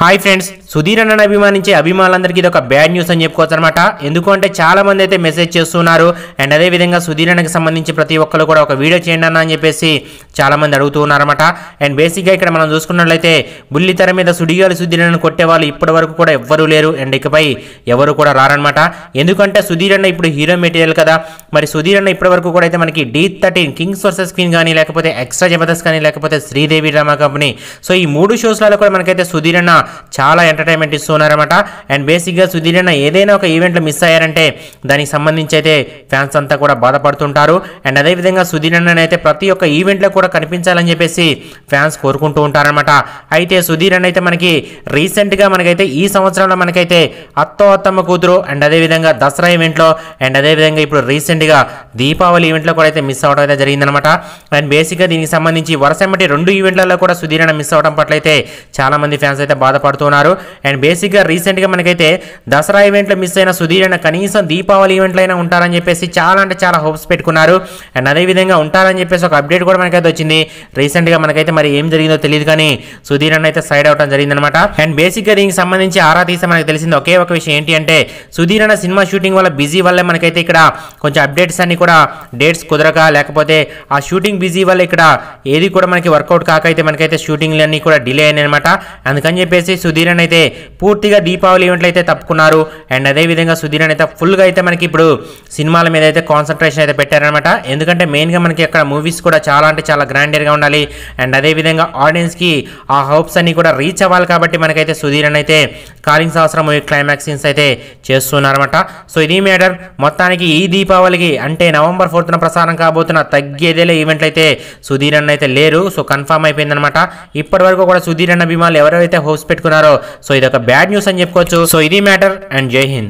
hi friends Sudheer అన్నను అభిమానించే అభిమానులందరికీ ఇది ఒక బ్యాడ్ న్యూస్ అని చెప్పుకోవచ్చు అనమాట ఎందుకంటే చాలా మంది అయితే మెసేజ్ చేస్తున్నారు అండ్ అదేవిధంగా సుధీర్ అన్నకి సంబంధించి ప్రతి ఒక్కరు కూడా ఒక వీడియో చేయండి అన్న అని చెప్పేసి చాలా మంది అడుగుతూ ఉన్నారన్నమాట అండ్ బేసిక్గా ఇక్కడ మనం చూసుకున్నట్లయితే బుల్లి తెర మీద సుడిగాలి సుధీర్ అన్నను కొట్టేవాళ్ళు ఇప్పటి వరకు కూడా ఎవ్వరూ లేరు అండ్ ఇకపై ఎవరు కూడా రారనమాట ఎందుకంటే సుధీర్ అన్న ఇప్పుడు హీరో మెటీరియల్ కదా మరి సుధీర్ అన్న ఇప్పటి వరకు కూడా అయితే మనకి D thirteen kings versus queen కానీ లేకపోతే ఎక్స్ట్రా జబర్దస్త్ కానీ లేకపోతే శ్రీదేవి డ్రామా కంపెనీ సో ఈ మూడు షోస్లలో కూడా మనకైతే సుధీర్ అన్న చాలా ఎంటర్టైన్మెంట్ ఇస్తున్నారన్నమాట అండ్ బేసిక్గా సుధీరన్న ఏదైనా ఒక ఈవెంట్లో మిస్ అయ్యారంటే దానికి సంబంధించి అయితే ఫ్యాన్స్ అంతా కూడా బాధపడుతుంటారు అండ్ అదేవిధంగా సుధీరన్నని అయితే ప్రతి ఒక్క ఈవెంట్లో కూడా కనిపించాలని చెప్పేసి ఫ్యాన్స్ కోరుకుంటూ ఉంటారనమాట అయితే సుధీరన్ అయితే మనకి రీసెంట్గా మనకైతే ఈ సంవత్సరంలో మనకైతే అత్తో అత్తమ్మ కూతురు అండ్ అదేవిధంగా దసరా ఈవెంట్లో అండ్ అదేవిధంగా ఇప్పుడు రీసెంట్గా దీపావళి ఈవెంట్లో కూడా అయితే మిస్ అవడం అయితే జరిగిందనమాట అండ్ బేసిక్గా దీనికి సంబంధించి వరుస రెండు ఈవెంట్లలో కూడా సుధీరన్న మిస్ అవడం పట్లయితే చాలామంది ఫ్యాన్స్ అయితే బాధ బాధపడుతున్నారు అండ్ బేసిక్గా రీసెంట్గా మనకైతే దసరా ఈవెంట్లు మిస్ అయిన సుధీర్ అయినా కనీసం దీపావళి ఈవెంట్లు అయినా ఉంటారని చెప్పేసి చాలా అంటే చాలా హోప్స్ పెట్టుకున్నారు అండ్ అదేవిధంగా ఉంటారని చెప్పేసి ఒక అప్డేట్ కూడా మనకైతే వచ్చింది రీసెంట్గా మనకైతే మరి ఏం జరిగిందో తెలియదు కానీ సుధీర్ అన్న అయితే సైడ్ అవటం జరిగిందనమాట అండ్ బేసిక్గా దీనికి సంబంధించి ఆరా తీసి మనకు తెలిసింది ఒకే ఒక విషయం ఏంటి అంటే సుధీర్ అన్న సినిమా షూటింగ్ వల్ల బిజీ వల్లే మనకైతే ఇక్కడ కొంచెం అప్డేట్స్ అన్ని కూడా డేట్స్ కుదరక లేకపోతే ఆ షూటింగ్ బిజీ వల్ల ఇక్కడ ఏది కూడా మనకి వర్కౌట్ కాకైతే మనకైతే షూటింగ్లు అన్నీ కూడా డిలే అయినాయి అనమాట అందుకని చెప్పేసి వచ్చేసి సుధీరన్ అయితే పూర్తిగా దీపావళి ఈవెంట్లు అయితే తప్పుకున్నారు అండ్ అదేవిధంగా సుధీరన్ అయితే ఫుల్గా అయితే మనకి ఇప్పుడు సినిమాల మీద అయితే కాన్సన్ట్రేషన్ అయితే పెట్టారనమాట ఎందుకంటే మెయిన్గా మనకి అక్కడ మూవీస్ కూడా చాలా అంటే చాలా గ్రాండర్గా ఉండాలి అండ్ అదేవిధంగా ఆడియన్స్కి ఆ హోప్స్ అన్నీ కూడా రీచ్ అవ్వాలి కాబట్టి మనకైతే సుధీరన్ అయితే కాలింగ్ సహస్రం మూవీ క్లైమాక్స్ సీన్స్ అయితే చేస్తున్నారనమాట సో ఇది మేడర్ మొత్తానికి ఈ దీపావళికి అంటే నవంబర్ ఫోర్త్న ప్రసారం కాబోతున్న తగ్గేదేలే ఈవెంట్లు అయితే సుధీరన్ అయితే లేరు సో కన్ఫామ్ అయిపోయిందనమాట ఇప్పటి వరకు కూడా సుధీరన్ అభిమానులు ఎవరైతే హోప్స్ పెట్టుకున్నారో సో ఇది ఒక బ్యాడ్ న్యూస్ అని చెప్పుకోవచ్చు సో ఇది మ్యాటర్ అండ్ జై హింద్